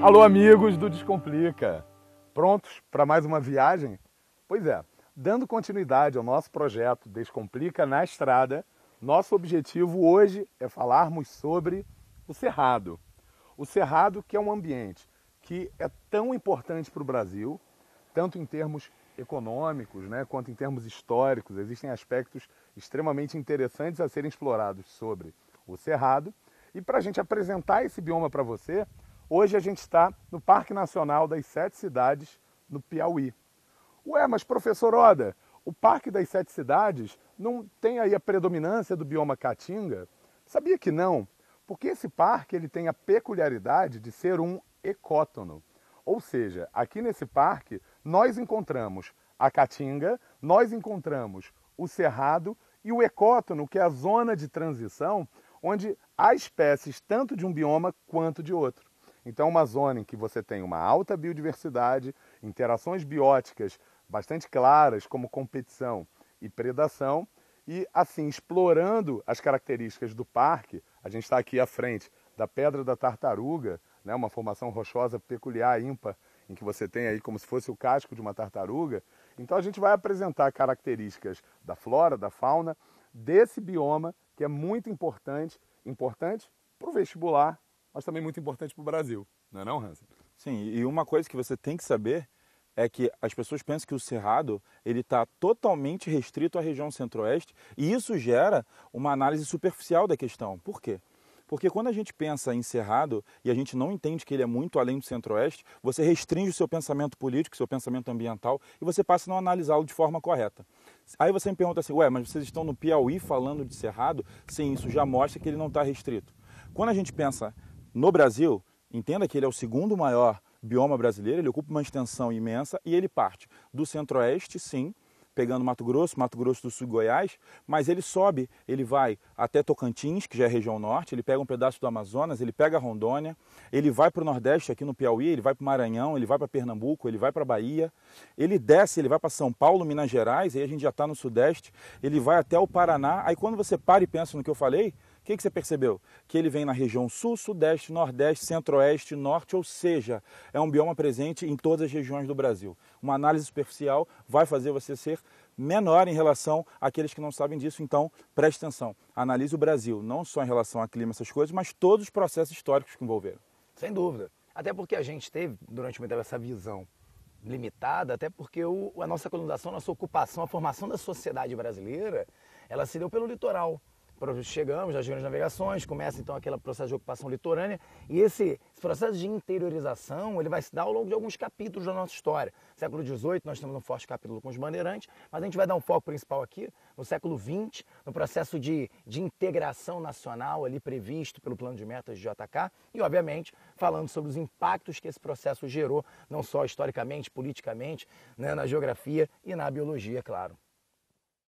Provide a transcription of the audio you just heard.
Alô, amigos do Descomplica! Prontos para mais uma viagem? Pois é, dando continuidade ao nosso projeto Descomplica na Estrada, nosso objetivo hoje é falarmos sobre o Cerrado. O Cerrado, que é um ambiente que é tão importante para o Brasil, tanto em termos econômicos né, quanto em termos históricos. Existem aspectos extremamente interessantes a serem explorados sobre o Cerrado. E para a gente apresentar esse bioma para você, Hoje a gente está no Parque Nacional das Sete Cidades, no Piauí. Ué, mas professor Oda, o Parque das Sete Cidades não tem aí a predominância do bioma caatinga? Sabia que não, porque esse parque ele tem a peculiaridade de ser um ecótono. Ou seja, aqui nesse parque nós encontramos a caatinga, nós encontramos o cerrado e o ecótono, que é a zona de transição onde há espécies tanto de um bioma quanto de outro. Então, uma zona em que você tem uma alta biodiversidade, interações bióticas bastante claras, como competição e predação, e assim, explorando as características do parque, a gente está aqui à frente da Pedra da Tartaruga, né, uma formação rochosa peculiar, ímpar, em que você tem aí como se fosse o casco de uma tartaruga. Então a gente vai apresentar características da flora, da fauna, desse bioma que é muito importante, importante para o vestibular mas também muito importante para o Brasil, não é não, Hansen? Sim, e uma coisa que você tem que saber é que as pessoas pensam que o Cerrado ele está totalmente restrito à região centro-oeste e isso gera uma análise superficial da questão. Por quê? Porque quando a gente pensa em Cerrado e a gente não entende que ele é muito além do centro-oeste, você restringe o seu pensamento político, o seu pensamento ambiental e você passa a não analisá-lo de forma correta. Aí você me pergunta assim, ué, mas vocês estão no Piauí falando de Cerrado? Sim, isso já mostra que ele não está restrito. Quando a gente pensa no Brasil, entenda que ele é o segundo maior bioma brasileiro, ele ocupa uma extensão imensa e ele parte do centro-oeste, sim, pegando Mato Grosso, Mato Grosso do Sul Goiás, mas ele sobe, ele vai até Tocantins, que já é região norte, ele pega um pedaço do Amazonas, ele pega Rondônia, ele vai para o Nordeste aqui no Piauí, ele vai para o Maranhão, ele vai para Pernambuco, ele vai para Bahia, ele desce, ele vai para São Paulo, Minas Gerais, aí a gente já está no Sudeste, ele vai até o Paraná, aí quando você para e pensa no que eu falei, que, que você percebeu? Que ele vem na região sul, sudeste, nordeste, centro-oeste, norte, ou seja, é um bioma presente em todas as regiões do Brasil. Uma análise superficial vai fazer você ser menor em relação àqueles que não sabem disso, então preste atenção, analise o Brasil, não só em relação a clima, essas coisas, mas todos os processos históricos que envolveram. Sem dúvida. Até porque a gente teve, durante muito tempo, essa visão limitada, até porque o, a nossa colonização, a nossa ocupação, a formação da sociedade brasileira, ela se deu pelo litoral. Chegamos, às grandes navegações, começa então aquele processo de ocupação litorânea e esse, esse, processo de interiorização ele vai se dar ao longo de alguns capítulos da nossa história. No século XVIII nós temos um forte capítulo com os bandeirantes, mas a gente vai dar um foco principal aqui no século XX, no processo de, de integração nacional ali previsto pelo plano de metas de JK e obviamente falando sobre os impactos que esse processo gerou, não só historicamente, politicamente, né, na geografia e na biologia, claro.